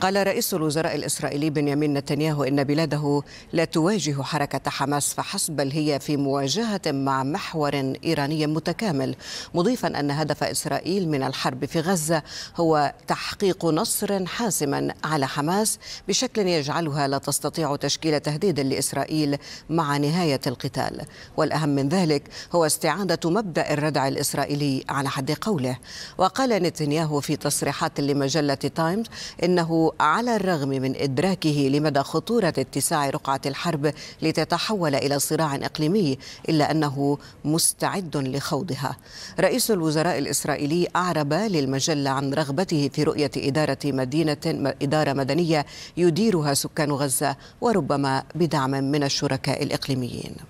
قال رئيس الوزراء الإسرائيلي بنيامين نتنياهو إن بلاده لا تواجه حركة حماس فحسب بل هي في مواجهة مع محور إيراني متكامل مضيفا أن هدف إسرائيل من الحرب في غزة هو تحقيق نصر حاسما على حماس بشكل يجعلها لا تستطيع تشكيل تهديد لإسرائيل مع نهاية القتال والأهم من ذلك هو استعادة مبدأ الردع الإسرائيلي على حد قوله وقال نتنياهو في تصريحات لمجلة تايمز إنه على الرغم من إدراكه لمدى خطورة اتساع رقعة الحرب لتتحول إلى صراع إقليمي إلا أنه مستعد لخوضها رئيس الوزراء الإسرائيلي أعرب للمجلة عن رغبته في رؤية إدارة مدينة إدارة مدنية يديرها سكان غزة وربما بدعم من الشركاء الإقليميين